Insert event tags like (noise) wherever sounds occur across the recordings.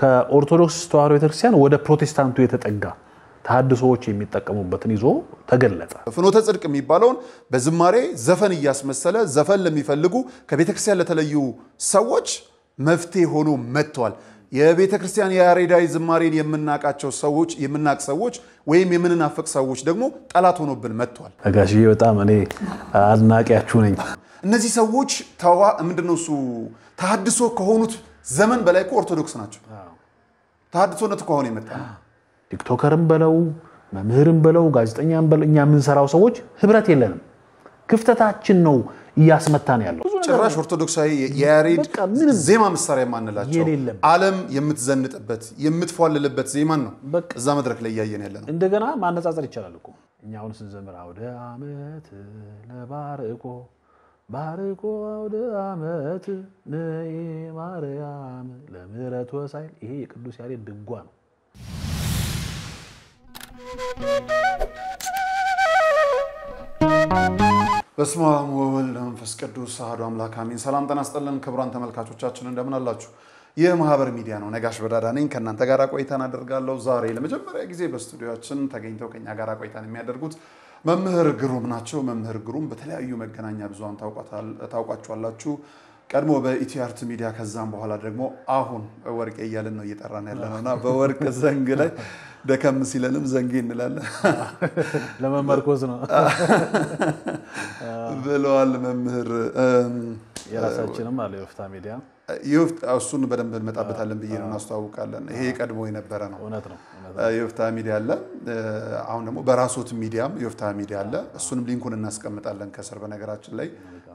ከኦርቶዶክስ ተዋሕዶ ቤተክርስቲያን ወደ ፕሮቴስታንቱ የተጠጋ ተሃድሶዎች የሚጠቀሙበትን ይዞ ተገለጸ። ፍኖተ ጽድቅ የሚባለውን በዝማሬ ዘፈን እያስመሰለ ዘፈን ለሚፈልጉ ከቤተክርስቲያን ለተለዩ ሰዎች መፍትሄ ሆኖ መጥተዋል። የቤተ ክርስቲያን የያሬዳዊ ዝማሬን የምናቃቸው ሰዎች የምናቅ ሰዎች ወይም የምንናፍቅ ሰዎች ደግሞ ጠላት ሆኖብን መጥተዋል። ጋሽዬ በጣም እኔ አድናቂያችሁ ነኝ። እነዚህ ሰዎች ምንድነው እሱ ተሃድሶ ከሆኑት ዘመን በላይ እኮ ኦርቶዶክስ ናቸው። ተሐድሶነት እኮ የመጣ ነው። ቲክቶከርም በለው መምህርም በለው ጋዜጠኛም በለው እኛ የምንሰራው ሰዎች ህብረት የለንም። ክፍተታችን ነው እያስመታን ያለው። ጭራሽ ኦርቶዶክሳዊ የያሬድ ዜማ መሳሪያ የማንላቸው ዓለም የምትዘንጥበት የምትፏልልበት ዜማን ነው እዛ መድረክ ላይ እያየን ያለ ነው። እንደገና ማነጻጸር ይቻላል እኮ እኛ አሁን ስንዘምር አውደ ዓመት ለባርቆ ባርኮ አውደ ዓመት ነይ ማርያም ለምረት ወሳይል። ይሄ የቅዱስ ያሬድ ድጓ ነው። በስመ አብ ወወልድ ወመንፈስ ቅዱስ አሐዱ አምላክ አሜን። ሰላም ጤና ይስጥልን ክቡራን ተመልካቾቻችን እንደምን አላችሁ? የማህበር ሚዲያ ነው። ነጋሽ በዳዳ ነኝ። ከእናንተ ጋር ቆይታን አደርጋለሁ። ዛሬ ለመጀመሪያ ጊዜ በስቱዲዮችን ተገኝተው ከኛ ጋር ቆይታን የሚያደርጉት መምህር ግሩም ናቸው። መምህር ግሩም በተለያዩ መገናኛ ብዙሃን ታውቋቸዋላችሁ። ቀድሞ በኢትዮአርት ሚዲያ ከዛም በኋላ ደግሞ አሁን ወርቄ እያልን ነው እየጠራን ያለ ነውና በወርቅ ዘንግ ላይ ደከም ሲለንም ዘንጌ እንላለን። ለመመርኮዝ ነው ብለዋል መምህር የራሳችንም አለ የወፍታ ሚዲያ እሱን በደንብ እንመጣበታለን ብዬ ነው እናስተዋውቃለን። ይሄ ቀድሞ የነበረ ነው። ይፍታ ሚዲያ አለ። አሁን ደግሞ በራሶት ሚዲያም ይፍታ ሚዲያ አለ። እሱንም ሊንኩን እናስቀምጣለን ከስር። በነገራችን ላይ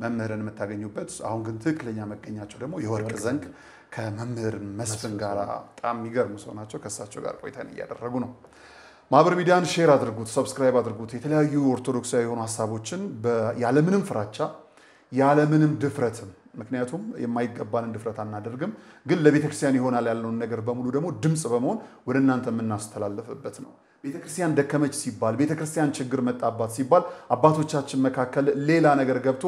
መምህርን የምታገኙበት። አሁን ግን ትክክለኛ መገኛቸው ደግሞ የወርቅ ዘንግ ከመምህር መስፍን ጋር በጣም የሚገርሙ ሰው ናቸው። ከእሳቸው ጋር ቆይታን እያደረጉ ነው። ማህበር ሚዲያን ሼር አድርጉት፣ ሰብስክራይብ አድርጉት። የተለያዩ ኦርቶዶክሳዊ የሆኑ ሀሳቦችን ያለምንም ፍራቻ ያለምንም ድፍረትም ምክንያቱም የማይገባንን ድፍረት አናደርግም፣ ግን ለቤተክርስቲያን ይሆናል ያለውን ነገር በሙሉ ደግሞ ድምፅ በመሆን ወደ እናንተ የምናስተላለፍበት ነው። ቤተክርስቲያን ደከመች ሲባል፣ ቤተክርስቲያን ችግር መጣባት ሲባል አባቶቻችን መካከል ሌላ ነገር ገብቶ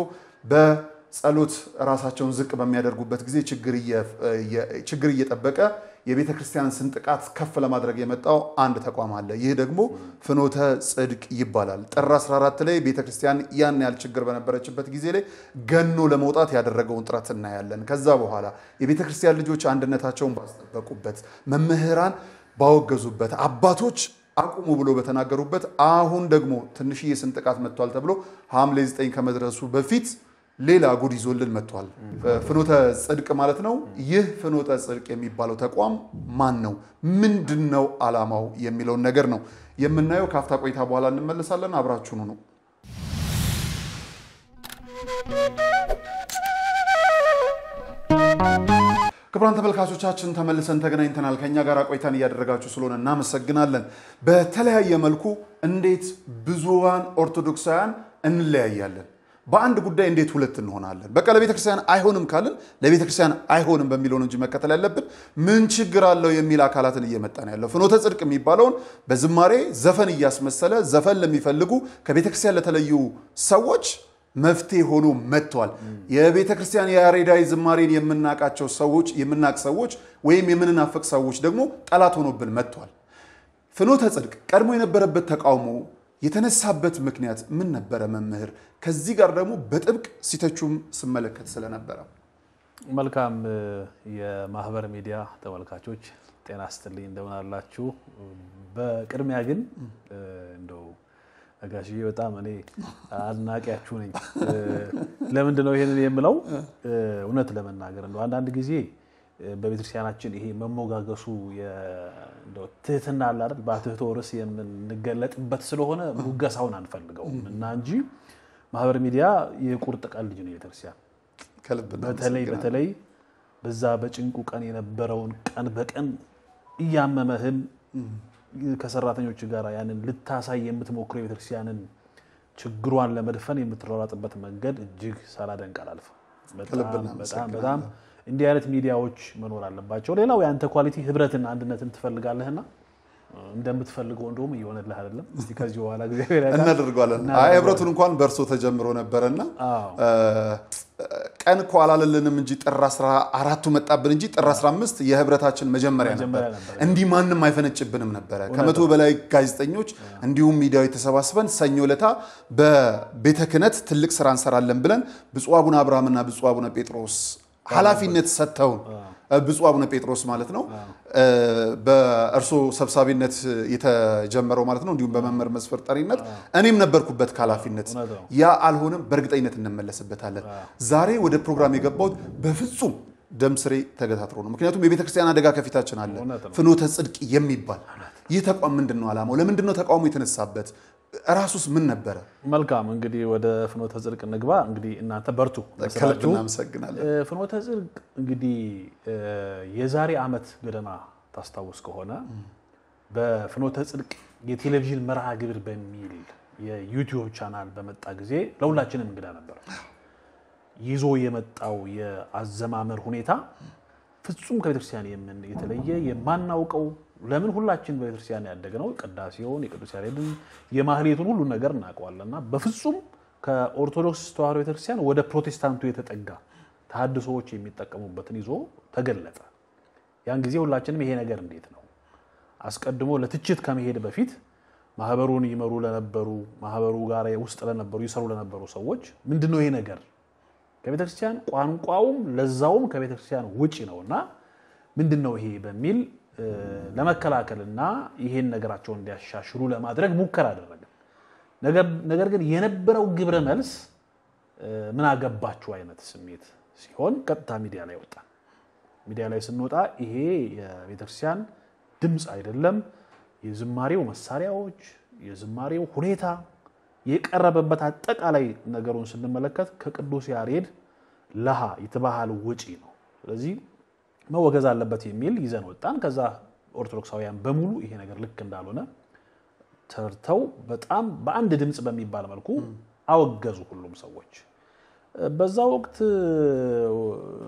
በጸሎት ራሳቸውን ዝቅ በሚያደርጉበት ጊዜ ችግር እየጠበቀ የቤተ ስን ጥቃት ከፍ ለማድረግ የመጣው አንድ ተቋም አለ። ይህ ደግሞ ፍኖተ ጽድቅ ይባላል። ጥር 14 ላይ ቤተ ክርስቲያን ያን ያህል ችግር በነበረችበት ጊዜ ላይ ገኖ ለመውጣት ያደረገውን ጥረት እናያለን። ከዛ በኋላ የቤተ ክርስቲያን ልጆች አንድነታቸውን ባስጠበቁበት፣ መምህራን ባወገዙበት፣ አባቶች አቁሙ ብሎ በተናገሩበት፣ አሁን ደግሞ ትንሽዬ ስንጥቃት መጥቷል ተብሎ ሐምሌ 9 ከመድረሱ በፊት ሌላ ጉድ ይዞልን መጥቷል። ፍኖተ ጽድቅ ማለት ነው። ይህ ፍኖተ ጽድቅ የሚባለው ተቋም ማን ነው? ምንድን ነው አላማው? የሚለውን ነገር ነው የምናየው። ከአፍታ ቆይታ በኋላ እንመለሳለን። አብራችሁኑ ነው። ክቡራን ተመልካቾቻችን ተመልሰን ተገናኝተናል። ከኛ ጋር ቆይታን እያደረጋችሁ ስለሆነ እናመሰግናለን። በተለያየ መልኩ እንዴት ብዙሃን ኦርቶዶክሳውያን እንለያያለን በአንድ ጉዳይ እንዴት ሁለት እንሆናለን? በቃ ለቤተ ክርስቲያን አይሆንም ካልን ለቤተ ክርስቲያን አይሆንም በሚለውን እንጂ መከተል ያለብን ምን ችግር አለው የሚል አካላትን እየመጣ ነው ያለው። ፍኖተ ጽድቅ የሚባለውን በዝማሬ ዘፈን እያስመሰለ ዘፈን ለሚፈልጉ ከቤተ ክርስቲያን ለተለዩ ሰዎች መፍትሄ ሆኖ መጥቷል። የቤተ ክርስቲያን የያሬዳዊ ዝማሬን የምናቃቸው ሰዎች የምናቅ ሰዎች ወይም የምንናፍቅ ሰዎች ደግሞ ጠላት ሆኖብን መጥቷል። ፍኖተ ጽድቅ ቀድሞ የነበረበት ተቃውሞ የተነሳበት ምክንያት ምን ነበረ? መምህር ከዚህ ጋር ደግሞ በጥብቅ ሲተቹም ስመለከት ስለነበረ። መልካም የማህበር ሚዲያ ተመልካቾች ጤና ስትልኝ እንደምን አላችሁ? በቅድሚያ ግን እንደው ነጋሽዬ በጣም እኔ አድናቂያችሁ ነኝ። ለምንድን ነው ይህንን የምለው? እውነት ለመናገር እንደው አንዳንድ ጊዜ በቤተክርስቲያናችን ይሄ መሞጋገሱ ትህትና አለ አይደል በአትህቶ የምንገለጥበት ስለሆነ ሙገሳውን አንፈልገውም እና እንጂ ማህበር ሚዲያ የቁርጥ ቀን ልጅ ነው ቤተክርስቲያን። በተለይ በተለይ በዛ በጭንቁ ቀን የነበረውን ቀን በቀን እያመመህን ከሰራተኞች ጋር ያንን ልታሳይ የምትሞክሩ የቤተክርስቲያንን ችግሯን ለመድፈን የምትሯሯጥበት መንገድ እጅግ ሳላደንቅ አላልፍም። በጣም እንዲህ አይነት ሚዲያዎች መኖር አለባቸው። ሌላው የአንተ ኳሊቲ ህብረትና አንድነትን ትፈልጋለህና እንደምትፈልገው እንደውም እየሆነልህ አይደለም። እስኪ ከዚህ በኋላ እግዚአብሔር እናደርገዋለን። አይ ህብረቱን እንኳን በእርሶ ተጀምሮ ነበረና ቀን እኮ አላለልንም እንጂ ጥር 14ቱ መጣብን እንጂ ጥር 15 የህብረታችን መጀመሪያ ነበር። እንዲህ ማንም አይፈነጭብንም ነበረ። ከመቶ በላይ ጋዜጠኞች እንዲሁም ሚዲያው የተሰባስበን ሰኞ ለታ በቤተ ክህነት ትልቅ ስራ እንሰራለን ብለን ብፁዕ አቡነ አብርሃምና ብፁዕ አቡነ ጴጥሮስ ኃላፊነት ሰጥተውን ብፁ አቡነ ጴጥሮስ ማለት ነው። በእርሶ ሰብሳቢነት የተጀመረው ማለት ነው። እንዲሁም በመምህር መስፈር ጠሪነት እኔም ነበርኩበት ከኃላፊነት። ያ አልሆነም፣ በእርግጠኝነት እንመለስበታለን። ዛሬ ወደ ፕሮግራም የገባሁት በፍጹም ደም ስሬ ተገታትሮ ነው። ምክንያቱም የቤተክርስቲያን አደጋ ከፊታችን አለ፣ ፍኖተ ጽድቅ የሚባል ይህ ተቋም ምንድን ነው ዓላማው? ለምንድን ነው ተቃውሞ የተነሳበት? ራሱስ ምን ነበረ? መልካም እንግዲህ ወደ ፍኖተ ጽድቅ ንግባ። እንግዲህ እናንተ በርቱ። እናመሰግናለን። ፍኖተ ጽድቅ እንግዲህ የዛሬ ዓመት ገደማ ታስታውስ ከሆነ በፍኖተ ጽድቅ የቴሌቪዥን መርሃ ግብር በሚል የዩቲዩብ ቻናል በመጣ ጊዜ ለሁላችንም እንግዳ ነበር። ይዞ የመጣው የአዘማመር ሁኔታ ፍጹም ከቤተክርስቲያን የተለየ የማናውቀው ለምን ሁላችን በቤተክርስቲያን ያደገ ነው። ቅዳሴውን፣ የቅዱስ ያሬድን፣ የማህሌቱን ሁሉ ነገር እናውቀዋለን በፍጹም ከኦርቶዶክስ ተዋህዶ ቤተክርስቲያን ወደ ፕሮቴስታንቱ የተጠጋ ታድሶዎች የሚጠቀሙበትን ይዞ ተገለጠ። ያን ጊዜ ሁላችንም ይሄ ነገር እንዴት ነው? አስቀድሞ ለትችት ከመሄድ በፊት ማህበሩን ይመሩ ለነበሩ ማህበሩ ጋር ውስጥ ለነበሩ ይሰሩ ለነበሩ ሰዎች ምንድነው ይሄ ነገር ከቤተ ክርስቲያን ቋንቋውም ለዛውም ከቤተ ክርስቲያን ውጭ ነው እና ምንድን ነው ይሄ በሚል ለመከላከልና ይሄን ነገራቸውን እንዲያሻሽሉ ለማድረግ ሙከራ አደረገ። ነገር ግን የነበረው ግብረ መልስ ምን አገባችሁ አይነት ስሜት ሲሆን ቀጥታ ሚዲያ ላይ ወጣ። ሚዲያ ላይ ስንወጣ ይሄ የቤተክርስቲያን ድምፅ አይደለም፣ የዝማሬው መሳሪያዎች፣ የዝማሬው ሁኔታ የቀረበበት አጠቃላይ ነገሩን ስንመለከት ከቅዱስ ያሬድ ለሃ የተባለው ውጪ ነው። ስለዚህ መወገዝ አለበት የሚል ይዘን ወጣን። ከዛ ኦርቶዶክሳውያን በሙሉ ይሄ ነገር ልክ እንዳልሆነ ተርተው በጣም በአንድ ድምፅ በሚባል መልኩ አወገዙ ሁሉም ሰዎች። በዛ ወቅት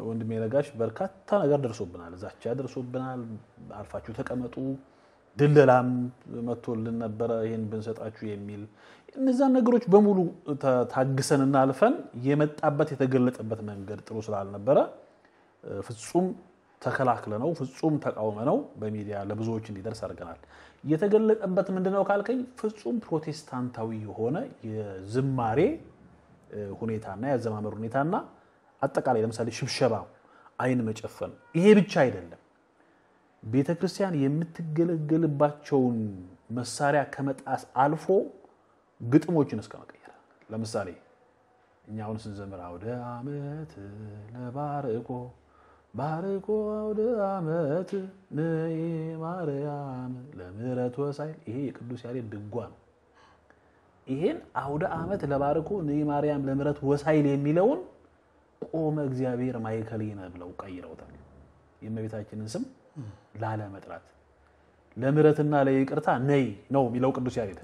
ወንድሜ ነጋሽ በርካታ ነገር ደርሶብናል፣ ዛቻ ደርሶብናል፣ አርፋችሁ ተቀመጡ፣ ድልላም መቶልን ነበረ ይህን ብንሰጣችሁ የሚል እነዛን ነገሮች በሙሉ ታግሰን አልፈን የመጣበት የተገለጠበት መንገድ ጥሩ ስላልነበረ ፍጹም ተከላክለ ነው ፍጹም ተቃውመ ነው በሚዲያ ለብዙዎች እንዲደርስ አድርገናል። የተገለጠበት ምንድነው ካልከኝ ፍጹም ፕሮቴስታንታዊ የሆነ የዝማሬ ሁኔታና የአዘማመር ሁኔታና አጠቃላይ ለምሳሌ ሽብሸባ፣ አይን መጨፈን። ይሄ ብቻ አይደለም። ቤተክርስቲያን የምትገለገልባቸውን መሳሪያ ከመጣስ አልፎ ግጥሞችን እስከ መቀየር ለምሳሌ እኛ አሁን ስንዘምር አውደ አመት ለባርቆ ባርቆ አውደ አመት ነይ ማርያም ለምረት ወሳይል ይሄ የቅዱስ ያሬድ ድጓ ነው። ይሄን አውደ አመት ለባርኮ ነይ ማርያም ለምረት ወሳይል የሚለውን ቆመ እግዚአብሔር ማይከሌነ ብለው ቀይረውታል። የመቤታችንን ስም ላለመጥራት ለምረትና ለይቅርታ ነይ ነው የሚለው ቅዱስ ያሬድ።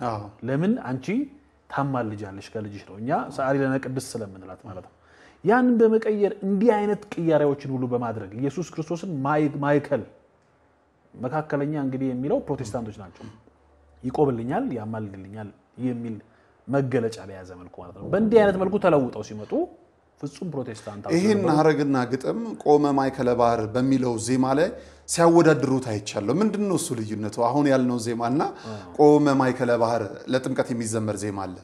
ለምን አንቺ ታማልጃለሽ ከልጅሽ ነው እኛ ሰዓሊ ለነ ቅድስት ስለምንላት ማለት ነው። ያንን በመቀየር እንዲህ አይነት ቅያሬዎችን ሁሉ በማድረግ ኢየሱስ ክርስቶስን ማይከል መካከለኛ እንግዲህ የሚለው ፕሮቴስታንቶች ናቸው። ይቆብልኛል፣ ያማልልኛል የሚል መገለጫ በያዘ መልኩ ማለት ነው። በእንዲህ አይነት መልኩ ተለውጠው ሲመጡ ፍጹም ፕሮቴስታንት ይህን ሀረግና ግጥም ቆመ ማይከለ ባህር በሚለው ዜማ ላይ ሲያወዳድሩት አይቻለሁ። ምንድን ነው እሱ ልዩነቱ? አሁን ያልነው ዜማና ቆመ ማይከለ ባህር ለጥምቀት የሚዘመር ዜማ አለ።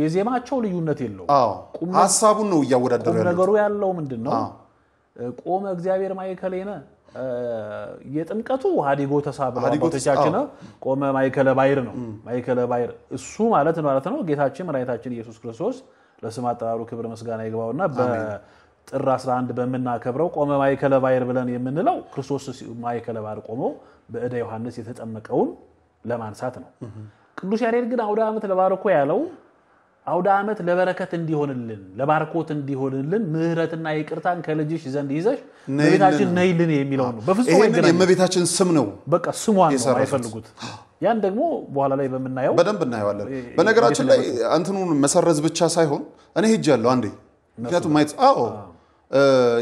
የዜማቸው ልዩነት የለው፣ ሀሳቡን ነው እያወዳደሩ ነገሩ ያለው ምንድን ነው? ቆመ እግዚአብሔር ማይከሌነ የጥምቀቱ ሀዲጎ ተሳብሎቻችን ቆመ ማይከለ ባይር ነው። ማይከለ ባይር እሱ ማለት ማለት ነው ጌታችን መድኃኒታችን ኢየሱስ ክርስቶስ ለስም አጠራሩ ክብር ምስጋና ይግባውና በጥር 11 በምናከብረው ቆመ ማይከለ ባይር ብለን የምንለው ክርስቶስ ማይከለ ባይር ቆሞ በእደ ዮሐንስ የተጠመቀውን ለማንሳት ነው። ቅዱስ ያሬድ ግን አውደ ዓመት ለባርኮ ያለው አውደ ዓመት ለበረከት እንዲሆንልን ለባርኮት እንዲሆንልን ምህረትና ይቅርታን ከልጅሽ ዘንድ ይዘሽ ቤታችን ነይልን የሚለው ነው። በፍጹም የእመቤታችን ስም ነው፣ በቃ ስሟ ነው አይፈልጉት። ያን ደግሞ በኋላ ላይ በምናየው በደንብ እናየዋለን። በነገራችን ላይ እንትኑን መሰረዝ ብቻ ሳይሆን እኔ ሄጅ ያለው አንዴ ምክንያቱም ማየት አዎ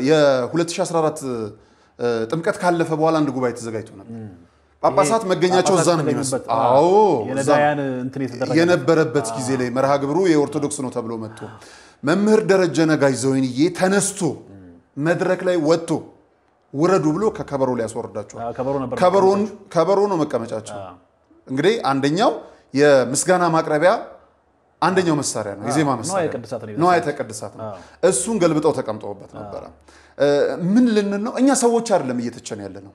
የ2014 ጥምቀት ካለፈ በኋላ አንድ ጉባኤ ተዘጋጅቶ ነበር። ጳጳሳት መገኛቸው እዛ ነው የሚመስለው። የነበረበት ጊዜ ላይ መርሃ ግብሩ የኦርቶዶክስ ነው ተብሎ መጥቶ መምህር ደረጀ ነጋሽ ዘወይንዬ ተነስቶ መድረክ ላይ ወጥቶ ውረዱ ብሎ ከከበሮ ላይ ሊያስወርዳቸዋል። ከበሮ ነው መቀመጫቸው። እንግዲህ አንደኛው የምስጋና ማቅረቢያ አንደኛው መሳሪያ ነው፣ የዜማ መሳሪያ ነዋየተ ቅድሳት ነው። እሱን ገልብጠው ተቀምጠውበት ነበረ። ምን ልንል ነው? እኛ ሰዎች አይደለም እየተቸን ያለ ነው።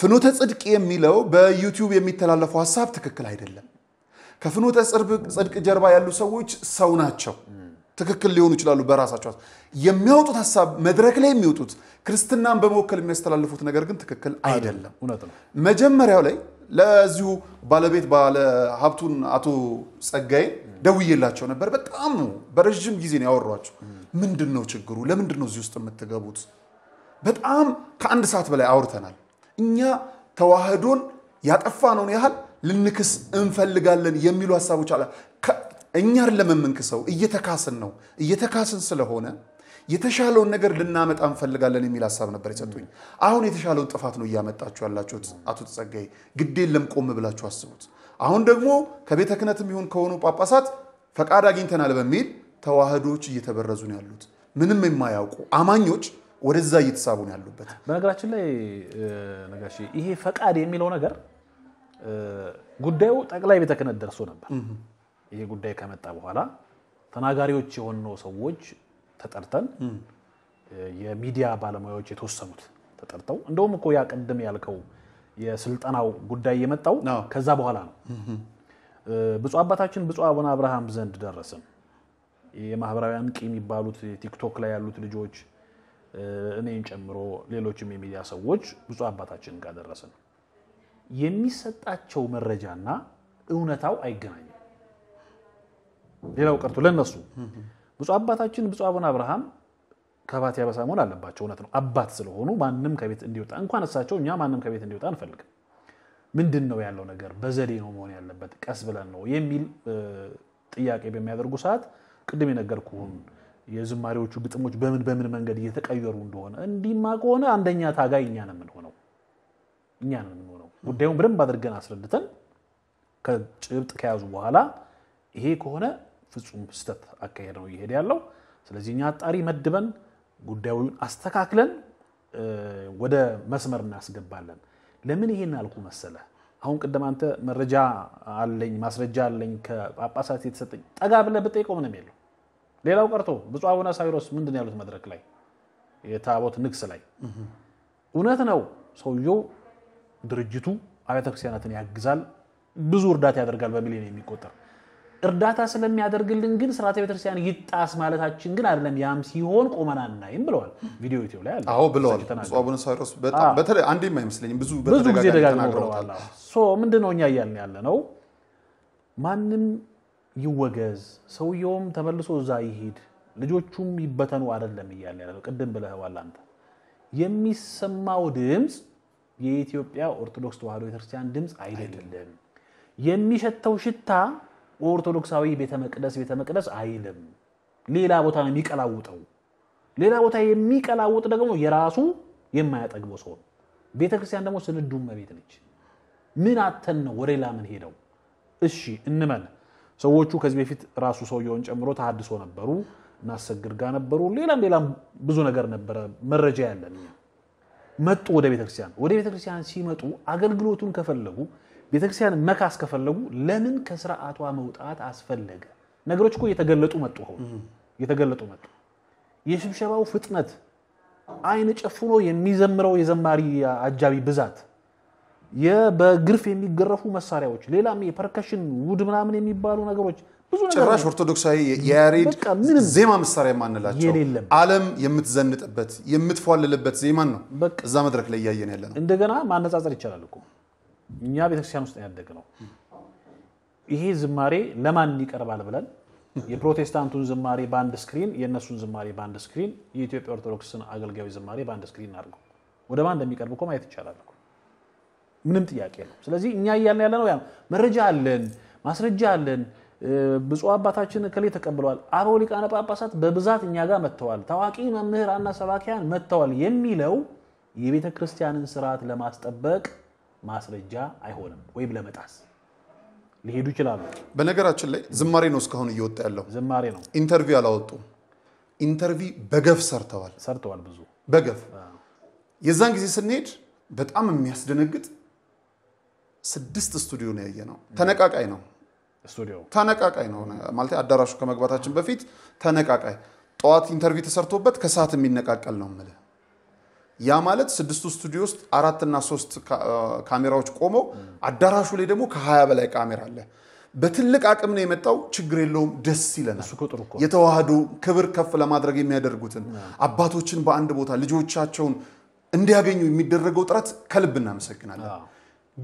ፍኖተ ጽድቅ የሚለው በዩቲዩብ የሚተላለፈው ሀሳብ ትክክል አይደለም። ከፍኖተ ጽድቅ ጀርባ ያሉ ሰዎች ሰው ናቸው። ትክክል ሊሆኑ ይችላሉ በራሳቸው የሚያወጡት ሀሳብ መድረክ ላይ የሚወጡት ክርስትናን በመወከል የሚያስተላልፉት ነገር ግን ትክክል አይደለም። መጀመሪያው ላይ ለዚሁ ባለቤት ባለ ሀብቱን አቶ ጸጋዬ ደውዬላቸው ነበር። በጣም በረዥም ጊዜ ነው ያወሯቸው። ምንድን ነው ችግሩ? ለምንድን ነው እዚህ ውስጥ የምትገቡት? በጣም ከአንድ ሰዓት በላይ አውርተናል። እኛ ተዋህዶን ነውን ያህል ልንክስ እንፈልጋለን የሚሉ ሀሳቦች አለ። እኛ አይደለም እየተካስን ነው። እየተካስን ስለሆነ የተሻለውን ነገር ልናመጣ እንፈልጋለን የሚል ሀሳብ ነበር የሰጡኝ። አሁን የተሻለውን ጥፋት ነው እያመጣችሁ ያላችሁት አቶ ተጸጋይ ግድ የለም ቆም ብላችሁ አስቡት። አሁን ደግሞ ከቤተ ክህነትም ይሁን ከሆኑ ጳጳሳት ፈቃድ አግኝተናል በሚል ተዋህዶች እየተበረዙ ነው ያሉት ምንም የማያውቁ አማኞች ወደዛ እየተሳቡ ነው ያሉበት። በነገራችን ላይ ነጋሽ፣ ይሄ ፈቃድ የሚለው ነገር ጉዳዩ ጠቅላይ ቤተ ክህነት ደርሶ ነበር። ይሄ ጉዳይ ከመጣ በኋላ ተናጋሪዎች የሆነው ሰዎች ተጠርተን የሚዲያ ባለሙያዎች የተወሰኑት ተጠርተው እንደውም እኮ ያ ቅድም ያልከው የስልጠናው ጉዳይ የመጣው ከዛ በኋላ ነው። ብፁ አባታችን ብፁ አቡነ አብርሃም ዘንድ ደረስን። የማህበራዊ አንቂ የሚባሉት ቲክቶክ ላይ ያሉት ልጆች እኔን ጨምሮ ሌሎችም የሚዲያ ሰዎች ብፁ አባታችን ጋር ደረስን። የሚሰጣቸው መረጃና እውነታው አይገናኝም። ሌላው ቀርቶ ለነሱ ብፁዕ አባታችን ብፁዕ አቡነ አብርሃም ከባቲያ በሳሙን አለባቸው። እውነት ነው፣ አባት ስለሆኑ ማንም ከቤት እንዲወጣ እንኳን እሳቸው እኛ ማንም ከቤት እንዲወጣ አንፈልግም። ምንድን ነው ያለው ነገር በዘዴ ነው መሆን ያለበት፣ ቀስ ብለን ነው የሚል ጥያቄ በሚያደርጉ ሰዓት ቅድም የነገርኩህን የዝማሬዎቹ ግጥሞች በምን በምን መንገድ እየተቀየሩ እንደሆነ እንዲማ ከሆነ አንደኛ ታጋይ እኛ ነው የምንሆነው። እኛ ነው የምንሆነው። ጉዳዩን በደንብ አድርገን አስረድተን ከጭብጥ ከያዙ በኋላ ይሄ ከሆነ ፍጹም ስተት አካሄድ ነው እየሄደ ያለው። ስለዚህ እኛ አጣሪ መድበን ጉዳዩን አስተካክለን ወደ መስመር እናስገባለን። ለምን ይሄን አልኩ መሰለ? አሁን ቅድም አንተ መረጃ አለኝ ማስረጃ አለኝ ከጳጳሳት የተሰጠኝ ጠጋ ብለ ብጠይቀው ምንም የለው ሌላው ቀርቶ ብፁ አቡነ ሳዊሮስ ምንድን ያሉት መድረክ ላይ የታቦት ንግስ ላይ እውነት ነው ሰውየው ድርጅቱ አብያተ ክርስቲያናትን ያግዛል፣ ብዙ እርዳታ ያደርጋል በሚሊዮን የሚቆጠር እርዳታ ስለሚያደርግልን ግን ስርዓተ ቤተክርስቲያን ይጣስ ማለታችን ግን አይደለም። ያም ሲሆን ቆመና እናይም ብለዋል። ቪዲዮ ዩቲዩብ ላይ አለ። አዎ ብለዋል። አቡነ ሳዊሮስ በተለይ አንዴም አይመስለኝም ብዙ ጊዜ ደጋግመው ብለዋል። ምንድን ነው እኛ እያልን ያለ ነው ማንም ይወገዝ፣ ሰውየውም ተመልሶ እዛ ይሄድ፣ ልጆቹም ይበተኑ አይደለም እያለ ያለ ቅድም ብለህዋል አንተ። የሚሰማው ድምፅ የኢትዮጵያ ኦርቶዶክስ ተዋህዶ ቤተክርስቲያን ድምፅ አይደለም። የሚሸተው ሽታ ኦርቶዶክሳዊ ቤተመቅደስ ቤተመቅደስ አይልም። ሌላ ቦታ ነው የሚቀላውጠው። ሌላ ቦታ የሚቀላውጥ ደግሞ የራሱ የማያጠግበው ሰው ነው። ቤተክርስቲያን ደግሞ ስንዱ ነች። ምን አተን ነው ወደ ሌላ ምን ሄደው? እሺ እንመን ሰዎቹ ከዚህ በፊት ራሱ ሰውየውን ጨምሮ ተሀድሶ ነበሩ፣ እናሰግድ ጋር ነበሩ፣ ሌላም ሌላም ብዙ ነገር ነበረ። መረጃ ያለን መጡ ወደ ቤተክርስቲያን። ወደ ቤተክርስቲያን ሲመጡ አገልግሎቱን ከፈለጉ ቤተክርስቲያን መካስ ከፈለጉ ለምን ከስርዓቷ መውጣት አስፈለገ? ነገሮች እኮ እየተገለጡ መጡ እየተገለጡ መጡ። የስብሸባው ፍጥነት፣ አይን ጨፍኖ የሚዘምረው የዘማሪ አጃቢ ብዛት በግርፍ የሚገረፉ መሳሪያዎች፣ ሌላም የፐርከሽን ውድ ምናምን የሚባሉ ነገሮች ጭራሽ ኦርቶዶክሳዊ የያሬድ ዜማ መሳሪያ ማንላቸው ዓለም የምትዘንጥበት የምትፏልልበት ዜማን ነው እዛ መድረክ ላይ እያየን ያለ ነው። እንደገና ማነጻጸር ይቻላል እኮ እኛ ቤተክርስቲያን ውስጥ ያደግ ነው። ይሄ ዝማሬ ለማን ይቀርባል ብለን የፕሮቴስታንቱን ዝማሬ በአንድ ስክሪን፣ የእነሱን ዝማሬ በአንድ ስክሪን፣ የኢትዮጵያ ኦርቶዶክስን አገልጋዮች ዝማሬ በአንድ ስክሪን አድርገው ወደ ማን እንደሚቀርብ እኮ ማየት ይቻላል። ምንም ጥያቄ ነው። ስለዚህ እኛ እያልን ያለ ነው መረጃ አለን፣ ማስረጃ አለን። ብፁ አባታችን እከሌ ተቀብለዋል፣ አበው ሊቃነ ጳጳሳት በብዛት እኛ ጋር መጥተዋል፣ ታዋቂ መምህራንና ሰባኪያን መጥተዋል የሚለው የቤተ ክርስቲያንን ስርዓት ለማስጠበቅ ማስረጃ አይሆንም ወይም ለመጣስ ሊሄዱ ይችላሉ። በነገራችን ላይ ዝማሬ ነው እስካሁን እየወጣ ያለው ዝማሬ ነው። ኢንተርቪው አላወጡም። ኢንተርቪው በገፍ ሰርተዋል ሰርተዋል ብዙ በገፍ የዛን ጊዜ ስንሄድ በጣም የሚያስደነግጥ ስድስት ስቱዲዮ ነው ያየ ነው። ተነቃቃይ ነው ተነቃቃይ ነው ማለት አዳራሹ ከመግባታችን በፊት ተነቃቃይ ጠዋት ኢንተርቪው ተሰርቶበት ከሰዓት የሚነቃቀል ነው ምል ያ ማለት ስድስቱ ስቱዲዮ ውስጥ አራትና ሶስት ካሜራዎች ቆመው አዳራሹ ላይ ደግሞ ከሀያ በላይ ካሜራ አለ። በትልቅ አቅም ነው የመጣው። ችግር የለውም፣ ደስ ይለናል። የተዋህዶ ክብር ከፍ ለማድረግ የሚያደርጉትን አባቶችን በአንድ ቦታ ልጆቻቸውን እንዲያገኙ የሚደረገው ጥረት ከልብ እናመሰግናለን።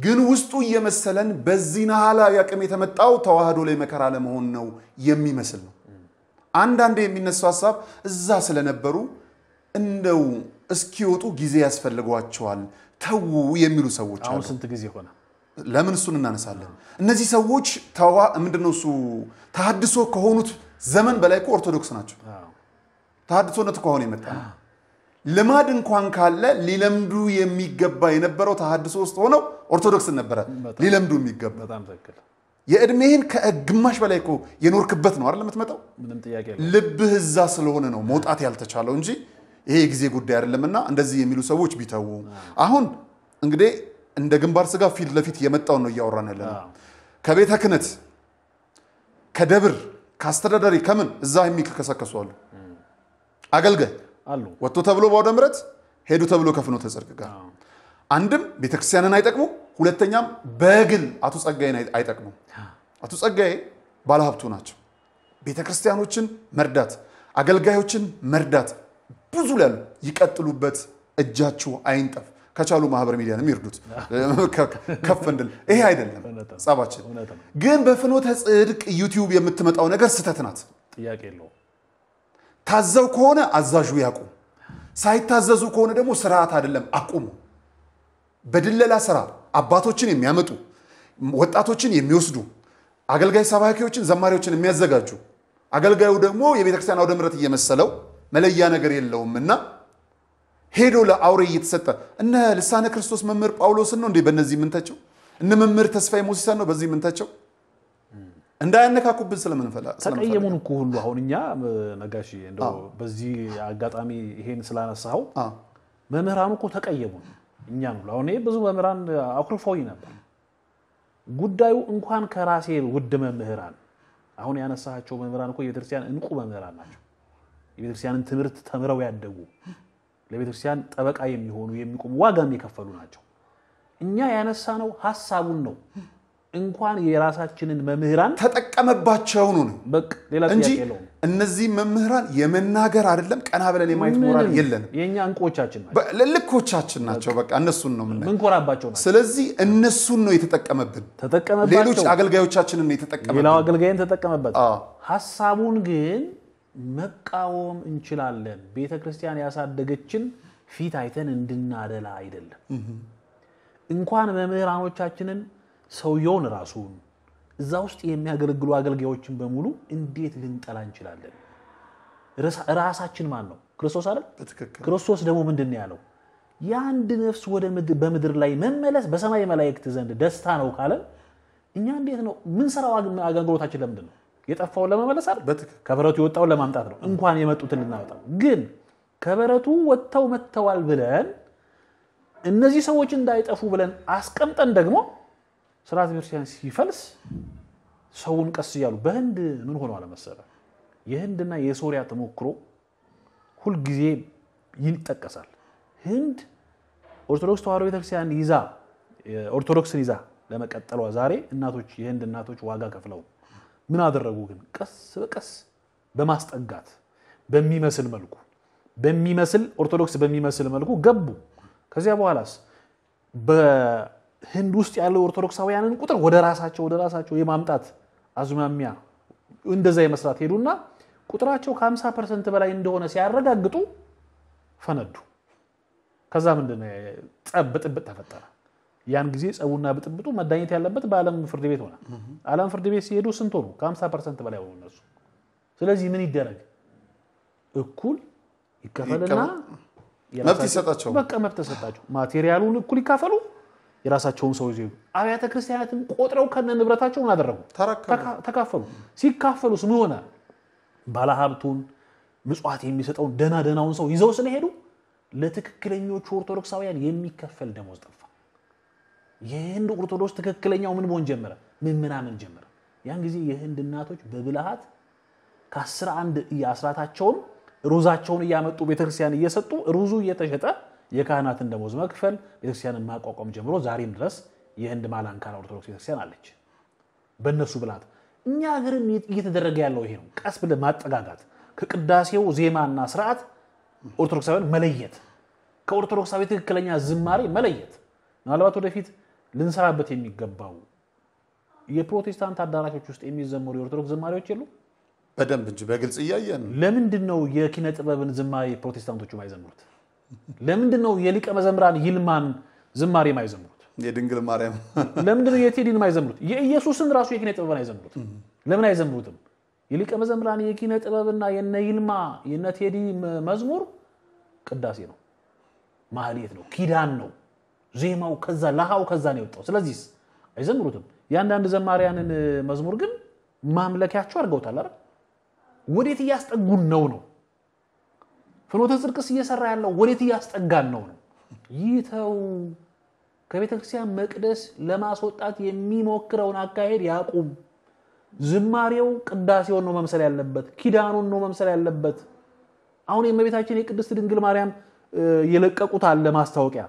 ግን ውስጡ እየመሰለን በዚህ ናህላ ያቅም የተመጣው ተዋህዶ ላይ መከራ ለመሆን ነው የሚመስል ነው። አንዳንዴ የሚነሳው ሀሳብ እዛ ስለነበሩ እንደው እስኪወጡ ጊዜ ያስፈልጓቸዋል ተዉ የሚሉ ሰዎች አሁን ስንት ጊዜ ሆነ? ለምን እሱን እናነሳለን። እነዚህ ሰዎች ምንድነው እሱ ተሀድሶ ከሆኑት ዘመን በላይ እኮ ኦርቶዶክስ ናቸው። ተሀድሶነት ከሆነ የመጣ ነው ልማድ እንኳን ካለ ሊለምዱ የሚገባ የነበረው ተሐድሶ ውስጥ ሆነው ኦርቶዶክስን ነበረ ሊለምዱ የሚገባ። የእድሜህን ከግማሽ በላይ እኮ የኖርክበት ነው አይደል የምትመጣው። ልብህ እዛ ስለሆነ ነው መውጣት ያልተቻለው እንጂ ይሄ የጊዜ ጉዳይ አይደለምና እንደዚህ የሚሉ ሰዎች ቢተዉ። አሁን እንግዲህ እንደ ግንባር ስጋ ፊት ለፊት የመጣውን ነው እያወራን ያለ ነው። ከቤተ ክህነት ከደብር ከአስተዳዳሪ ከምን እዛ የሚከሰከሱ አሉ አገልጋይ አሉ። ወጥቶ ተብሎ በአውደ ምረት ሄዱ ተብሎ ከፍኖተ ጽድቅ ጋር አንድም ቤተክርስቲያንን አይጠቅሙ፣ ሁለተኛም በግል አቶ ጸጋዬን አይጠቅሙ። አቶ ጸጋዬ ባለሀብቱ ናቸው። ቤተክርስቲያኖችን መርዳት፣ አገልጋዮችን መርዳት ብዙ ላሉ ይቀጥሉበት፣ እጃችሁ አይንጠፍ። ከቻሉ ማህበር ሚዲያንም ይርዱት (laughs) ከፍ እንድል። ይሄ አይደለም ጸባችን። ግን በፍኖተ ጽድቅ ዩቲዩብ የምትመጣው ነገር ስተት ናት። ጥያቄ የለውም። ታዘው ከሆነ አዛዡ ያቁም። ሳይታዘዙ ከሆነ ደግሞ ስርዓት አይደለም፣ አቁሙ። በድለላ ስራ አባቶችን የሚያመጡ ወጣቶችን የሚወስዱ አገልጋይ ሰባኪዎችን፣ ዘማሪዎችን የሚያዘጋጁ አገልጋዩ ደግሞ የቤተክርስቲያን አውደ ምረት እየመሰለው መለያ ነገር የለውምና ሄዶ ለአውሬ እየተሰጠ እነ ልሳነ ክርስቶስ መምህር ጳውሎስን ነው እንዴ በእነዚህ የምንተቸው? እነ መምህር ተስፋዬ ሞሲሳን ነው በዚህ የምንተቸው? እንዳያነካኩብን ስለምንፈላ ተቀየሙን እኮ ሁሉ አሁን እኛ ነጋሽ በዚህ አጋጣሚ ይሄን ስላነሳው መምህራኑ እኮ ተቀየሙን እኛ ነው። አሁን ብዙ መምህራን አኩርፈውኝ ነበር። ጉዳዩ እንኳን ከራሴ ውድ መምህራን አሁን ያነሳቸው መምህራን እኮ የቤተክርስቲያን እንቁ መምህራን ናቸው። የቤተክርስቲያንን ትምህርት ተምረው ያደጉ ለቤተክርስቲያን ጠበቃ የሚሆኑ የሚቆሙ ዋጋም የከፈሉ ናቸው። እኛ ያነሳ ነው ሀሳቡን ነው እንኳን የራሳችንን መምህራን ተጠቀመባቸው ነው እንጂ እነዚህ መምህራን የመናገር አይደለም ቀና ብለን የማየት ሞራል የለንም። የእኛ እንቁዎቻችን ልኮቻችን ናቸው። በቃ እነሱን ነው ምንኮራባቸው። ስለዚህ እነሱን ነው የተጠቀመብን። ሌሎች አገልጋዮቻችን ነው የተጠቀመብን። ሌላው አገልጋይን ተጠቀመበት። ሀሳቡን ግን መቃወም እንችላለን። ቤተ ክርስቲያን ያሳደገችን ፊት አይተን እንድናደላ አይደለም። እንኳን መምህራኖቻችንን ሰውየውን ራሱን እዛ ውስጥ የሚያገለግሉ አገልጋዮችን በሙሉ እንዴት ልንጠላ እንችላለን? ራሳችን ማን ነው? ክርስቶስ አለ? ክርስቶስ ደግሞ ምንድን ያለው የአንድ ነፍስ ወደ በምድር ላይ መመለስ በሰማይ መላእክት ዘንድ ደስታ ነው ካለ? እኛ እንዴት ነው ምን ስራው አገልግሎታችን ለምንድን ነው? የጠፋውን ለመመለስ አይደል? ከበረቱ የወጣውን ለማምጣት ነው። እንኳን የመጡትን ልናወጣው ግን ከበረቱ ወጥተው መጥተዋል ብለን እነዚህ ሰዎች እንዳይጠፉ ብለን አስቀምጠን ደግሞ ስርዓት ቤተክርስቲያን ሲፈልስ ሰውን ቀስ እያሉ በህንድ ምን ሆነ አለመሰለ የህንድና የሶሪያ ተሞክሮ ሁልጊዜ ይጠቀሳል። ህንድ ኦርቶዶክስ ተዋሕዶ ቤተክርስቲያን ይዛ ኦርቶዶክስን ይዛ ለመቀጠሏ ዛሬ እናቶች የህንድ እናቶች ዋጋ ከፍለው ምን አደረጉ ግን ቀስ በቀስ በማስጠጋት በሚመስል መልኩ በሚመስል ኦርቶዶክስ በሚመስል መልኩ ገቡ። ከዚያ በኋላስ ህንድ ውስጥ ያለው ኦርቶዶክሳውያንን ቁጥር ወደ ራሳቸው ወደ ራሳቸው የማምጣት አዝማሚያ እንደዛ የመስራት ሄዱና ቁጥራቸው ከ50 ፐርሰንት በላይ እንደሆነ ሲያረጋግጡ ፈነዱ። ከዛ ምንድን ጸብ ብጥብጥ ተፈጠረ። ያን ጊዜ ጸቡና ብጥብጡ መዳኘት ያለበት በዓለም ፍርድ ቤት ሆነ። ዓለም ፍርድ ቤት ሲሄዱ ስንት ሆኑ? ከ50 ፐርሰንት በላይ ሆኑ እነሱ። ስለዚህ ምን ይደረግ? እኩል ይከፈልና መብት ይሰጣቸው። በቃ መብት ተሰጣቸው። ማቴሪያሉን እኩል ይካፈሉ። የራሳቸውን ሰው ይዘው አብያተ ክርስቲያናትን ቆጥረው ከነ ንብረታቸው ምን አደረጉ? ተካፈሉ። ሲካፈሉስ ምን ሆነ? ባለሀብቱን ምጽዋት የሚሰጠውን ደና ደናውን ሰው ይዘው ስለሄዱ ለትክክለኞቹ ኦርቶዶክሳውያን የሚከፈል ደሞዝ ጠፋ። የህንድ ኦርቶዶክስ ትክክለኛው ምን መሆን ጀመረ? ምናምን ጀመረ። ያን ጊዜ የህንድ እናቶች በብልሃት ከአስራ አንድ እያ አስራታቸውን ሩዛቸውን እያመጡ ቤተክርስቲያን እየሰጡ ሩዙ እየተሸጠ የካህናትን ደሞዝ መክፈል፣ ቤተክርስቲያንን ማቋቋም ጀምሮ ዛሬም ድረስ የህንድ ማላንካራ ኦርቶዶክስ ቤተክርስቲያን አለች በእነሱ ብላት። እኛ ሀገርም እየተደረገ ያለው ይሄ ነው። ቀስ ብለህ ማጠጋጋት፣ ከቅዳሴው ዜማና ስርዓት ኦርቶዶክሳዊን መለየት፣ ከኦርቶዶክሳዊ ትክክለኛ ዝማሬ መለየት። ምናልባት ወደፊት ልንሰራበት የሚገባው የፕሮቴስታንት አዳራሾች ውስጥ የሚዘመሩ የኦርቶዶክስ ዝማሬዎች የሉ በደንብ እንጂ በግልጽ እያየን ለምንድን ነው የኪነ ጥበብን ዝማሬ ፕሮቴስታንቶቹ አይዘምሩት? ለምንድን ነው የሊቀ መዘምራን ይልማን ዝማሬ ማይዘምሩት? የድንግል ማርያም ለምንድን ነው የቴዲን ማይዘምሩት? የኢየሱስን ራሱ የኪነ ጥበብን አይዘምሩት? ለምን አይዘምሩትም? የሊቀ መዘምራን የኪነ ጥበብና የነ ይልማ የነ ቴዲ መዝሙር ቅዳሴ ነው፣ ማህሌት ነው፣ ኪዳን ነው። ዜማው ከዛ ላሃው ከዛ ነው የወጣው። ስለዚህ አይዘምሩትም። የአንዳንድ ዘማሪያንን መዝሙር ግን ማምለኪያቸው አድርገውታል። አይደል? ወዴት እያስጠጉን ነው ነው ፍኖተ ጽድቅስ እየሰራ ያለው ወዴት እያስጠጋን ነው? ይተው። ከቤተ ክርስቲያን መቅደስ ለማስወጣት የሚሞክረውን አካሄድ ያቁም። ዝማሬው ቅዳሴውን ነው መምሰል ያለበት፣ ኪዳኑን ነው መምሰል ያለበት። አሁን የመቤታችን የቅድስት ድንግል ማርያም የለቀቁት አለ ማስታወቂያ።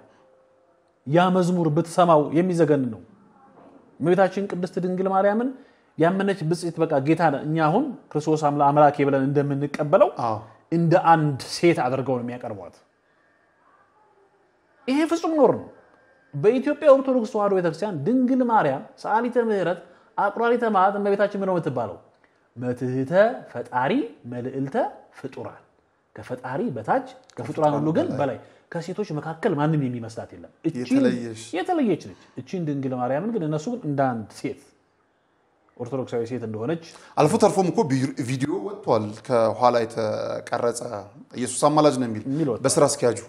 ያ መዝሙር ብትሰማው የሚዘገን ነው። መቤታችን ቅድስት ድንግል ማርያምን ያመነች ብጽዕት በቃ ጌታ እኛ አሁን ክርስቶስ አምላኬ ብለን እንደምንቀበለው እንደ አንድ ሴት አድርገው ነው የሚያቀርቧት። ይሄ ፍጹም ኖር ነው። በኢትዮጵያ ኦርቶዶክስ ተዋህዶ ቤተክርስቲያን ድንግል ማርያም ሰዓሊተ ምሕረት አቁራሪተ ማት እመቤታችን ምነው የምትባለው መትህተ ፈጣሪ መልዕልተ ፍጡራን፣ ከፈጣሪ በታች ከፍጡራን ሁሉ ግን በላይ ከሴቶች መካከል ማንም የሚመስላት የለም። የተለየች ነች። እቺን ድንግል ማርያምን ግን እነሱ እንደ አንድ ሴት ኦርቶዶክሳዊ ሴት እንደሆነች አልፎ ተርፎም እኮ ቪዲዮ ወጥቷል። ከኋላ የተቀረጸ ኢየሱስ አማላጅ ነው የሚል በስራ አስኪያጁ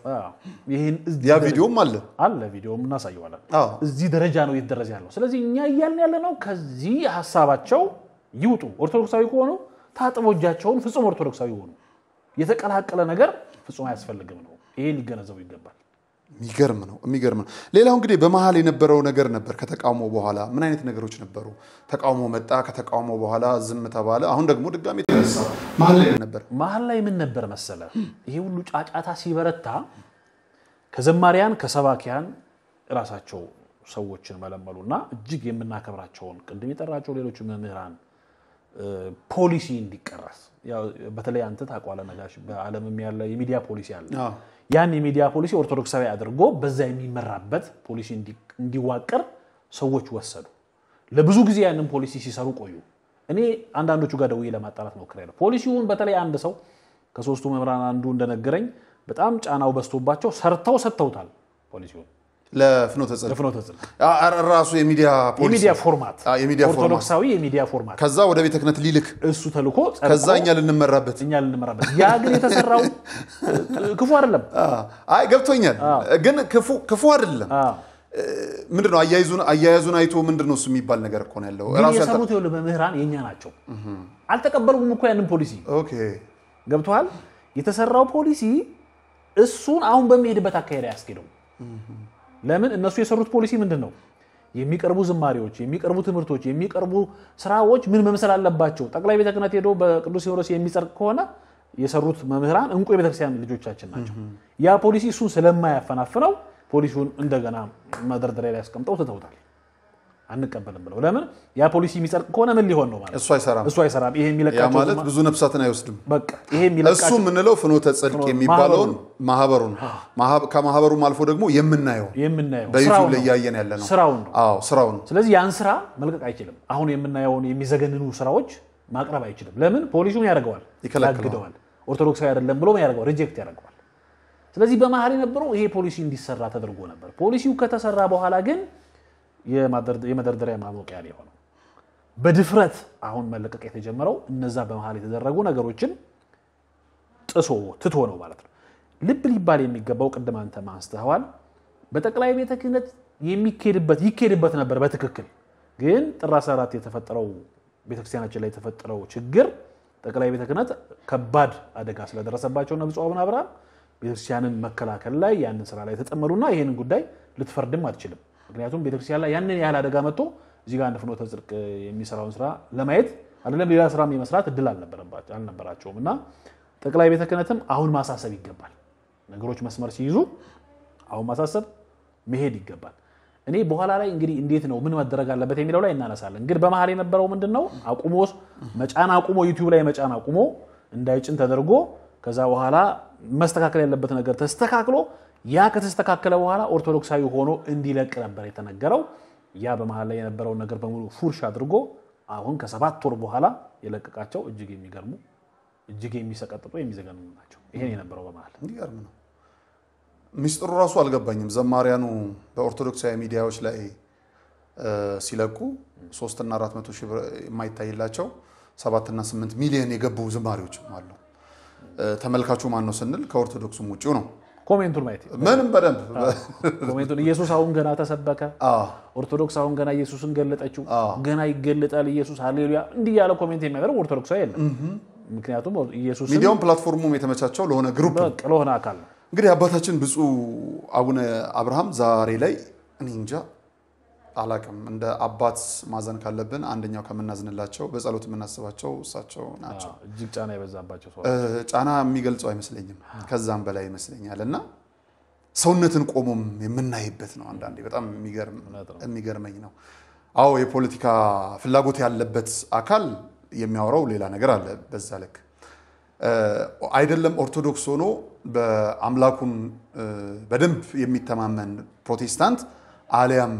ያ ቪዲዮም አለ አለ ቪዲዮም እናሳየዋለን። እዚህ ደረጃ ነው እየተደረሰ ያለው። ስለዚህ እኛ እያልን ያለ ነው ከዚህ ሀሳባቸው ይውጡ። ኦርቶዶክሳዊ ከሆኑ ታጥቦ እጃቸውን ፍጹም ኦርቶዶክሳዊ ሆኑ። የተቀላቀለ ነገር ፍጹም አያስፈልግም ነው። ይሄ ሊገነዘቡ ይገባል። የሚገርም ነው። የሚገርም ነው። ሌላው እንግዲህ በመሀል የነበረው ነገር ነበር። ከተቃውሞ በኋላ ምን አይነት ነገሮች ነበሩ? ተቃውሞ መጣ፣ ከተቃውሞ በኋላ ዝም ተባለ፣ አሁን ደግሞ ድጋሚ ነበር። መሀል ላይ ምን ነበር መሰለ? ይሄ ሁሉ ጫጫታ ሲበረታ ከዘማሪያን ከሰባኪያን ራሳቸው ሰዎችን መለመሉና እጅግ የምናከብራቸውን ቅድም የጠራቸው ሌሎች መምህራን ፖሊሲ እንዲቀረስ በተለይ አንተ ታቋለ ነጋሽ በዓለም ያለ የሚዲያ ፖሊሲ አለ ያን የሚዲያ ፖሊሲ ኦርቶዶክሳዊ አድርጎ በዛ የሚመራበት ፖሊሲ እንዲዋቀር ሰዎች ወሰዱ። ለብዙ ጊዜ ያንን ፖሊሲ ሲሰሩ ቆዩ። እኔ አንዳንዶቹ ጋር ደውዬ ለማጣራት ያለ ፖሊሲውን በተለይ አንድ ሰው ከሶስቱ መምራን አንዱ እንደነገረኝ በጣም ጫናው በስቶባቸው ሰርተው ሰጥተውታል ፖሊሲውን ለፍኖተ ጽድቅ ራሱ የሚዲያ የሚዲያ ፎርማት ኦርቶዶክሳዊ የሚዲያ ፎርማት ከዛ ወደ ቤተ ክህነት ሊልክ እሱ ተልኮ ከዛ እኛ ልንመራበት እኛ ልንመራበት ያ ግን የተሰራው ክፉ አይደለም። አይ ገብቶኛል፣ ግን ክፉ አይደለም። ምንድን ነው አያያዙን አይቶ ምንድን ነው እሱ የሚባል ነገር እኮ ነው ያለው። የሰሩት የሆነ መምህራን የእኛ ናቸው። አልተቀበሉም እኮ ያንን ፖሊሲ ገብቶሃል። የተሰራው ፖሊሲ እሱን አሁን በሚሄድበት አካሄድ አያስኬደው ለምን እነሱ የሰሩት ፖሊሲ ምንድን ነው? የሚቀርቡ ዝማሬዎች፣ የሚቀርቡ ትምህርቶች፣ የሚቀርቡ ስራዎች ምን መምሰል አለባቸው? ጠቅላይ ቤተ ክህነት ሄዶ በቅዱስ ሲኖዶስ የሚጸድቅ ከሆነ የሰሩት መምህራን እንቁ የቤተክርስቲያን ልጆቻችን ናቸው። ያ ፖሊሲ እሱን ስለማያፈናፍነው ፖሊሲውን እንደገና መደርደሪያ ላይ ያስቀምጠው ትተውታል። አንቀበልም ብለው ለምን ያ ፖሊሲ የሚጸድቅ ከሆነ ምን ሊሆን ነው ማለት እሱ አይሰራም እሱ አይሰራም ይሄ የሚለቃቸው ማለት ብዙ ነፍሳትን አይወስድም እሱ የምንለው ፍኖተ ጽድቅ የሚባለውን ማህበሩን ከማህበሩም አልፎ ደግሞ የምናየው የምናየው ላይ እያየን ያለ ነው ስራው ነው ስለዚህ ያን ስራ መልቀቅ አይችልም አሁን የምናየውን የሚዘገንኑ ስራዎች ማቅረብ አይችልም ለምን ፖሊሱን ያደርገዋል ያግደዋል ኦርቶዶክሳዊ አይደለም ብሎ ያደርገዋል ሪጀክት ያደርገዋል ስለዚህ በመሀል የነበረው ይሄ ፖሊሲ እንዲሰራ ተደርጎ ነበር ፖሊሲው ከተሰራ በኋላ ግን የመደርደሪያ ማሞቂያ የሆነው። በድፍረት አሁን መለቀቅ የተጀመረው እነዛ በመሀል የተደረጉ ነገሮችን ጥሶ ትቶ ነው ማለት ነው። ልብ ሊባል የሚገባው ቅድም አንተ አንስተኸዋል፣ በጠቅላይ ቤተ ክህነት የሚካሄድበት ይካሄድበት ነበር በትክክል ግን ጥር 14 የተፈጠረው ቤተክርስቲያናችን ላይ የተፈጠረው ችግር ጠቅላይ ቤተ ክህነት ከባድ አደጋ ስለደረሰባቸው እና ብፁዕ አቡነ አብርሃም ቤተክርስቲያንን መከላከል ላይ ያንን ስራ ላይ የተጠመዱና ይህንን ጉዳይ ልትፈርድም አትችልም። ምክንያቱም ቤተክርስቲያን ላይ ያንን ያህል አደጋ መጥቶ እዚህ ጋር ፍኖተ ጽድቅ የሚሰራውን ስራ ለማየት አይደለም ሌላ ስራ የመስራት እድል አልነበራቸውም እና ጠቅላይ ቤተ ክህነትም አሁን ማሳሰብ ይገባል። ነገሮች መስመር ሲይዙ አሁን ማሳሰብ መሄድ ይገባል። እኔ በኋላ ላይ እንግዲህ እንዴት ነው ምን መደረግ አለበት የሚለው ላይ እናነሳለን። ግን በመሀል የነበረው ምንድን ነው አቁሞ መጫን አቁሞ ዩቲዩብ ላይ መጫን አቁሞ እንዳይጭን ተደርጎ ከዛ በኋላ መስተካከል ያለበት ነገር ተስተካክሎ ያ ከተስተካከለ በኋላ ኦርቶዶክሳዊ ሆኖ እንዲለቅ ነበር የተነገረው። ያ በመሀል ላይ የነበረውን ነገር በሙሉ ፉርሽ አድርጎ አሁን ከሰባት ወር በኋላ የለቀቃቸው እጅግ የሚገርሙ እጅግ የሚሰቀጥጡ የሚዘገኑ ናቸው። ይሄን የነበረው በመሀል እንዲገርም ነው። ሚስጥሩ ራሱ አልገባኝም። ዘማሪያኑ በኦርቶዶክሳዊ ሚዲያዎች ላይ ሲለቁ ሶስትና አራት መቶ ሺህ የማይታይላቸው ሰባትና ስምንት ሚሊዮን የገቡ ዝማሪዎች አሉ። ተመልካቹ ማን ነው ስንል ከኦርቶዶክሱም ውጭው ነው ኮሜንቱን ማየት ምንም በደንብ ኮሜንቱን ኢየሱስ አሁን ገና ተሰበከ፣ ኦርቶዶክስ አሁን ገና ኢየሱስን ገለጠችው፣ ገና ይገለጣል ኢየሱስ ሃሌሉያ፣ እንዲህ ያለ ኮሜንት የሚያደርግ ኦርቶዶክሳዊ የለም። ምክንያቱም ኢየሱስ ሚዲያውን ፕላትፎርሙም የተመቻቸው ለሆነ ግሩፕ ለሆነ አካል ነው። እንግዲህ አባታችን ብፁዕ አቡነ አብርሃም ዛሬ ላይ እኔ እንጃ አላቅም እንደ አባት ማዘን ካለብን አንደኛው ከምናዝንላቸው በጸሎት የምናስባቸው እሳቸው ናቸው። እጅግ ጫና የበዛባቸው ጫና የሚገልጸው አይመስለኝም ከዛም በላይ ይመስለኛል እና ሰውነትን ቆሞም የምናይበት ነው። አንዳንዴ በጣም የሚገርመኝ ነው። አዎ የፖለቲካ ፍላጎት ያለበት አካል የሚያወራው ሌላ ነገር አለ። በዛ ልክ አይደለም ኦርቶዶክስ ሆኖ በአምላኩን በደንብ የሚተማመን ፕሮቴስታንት አሊያም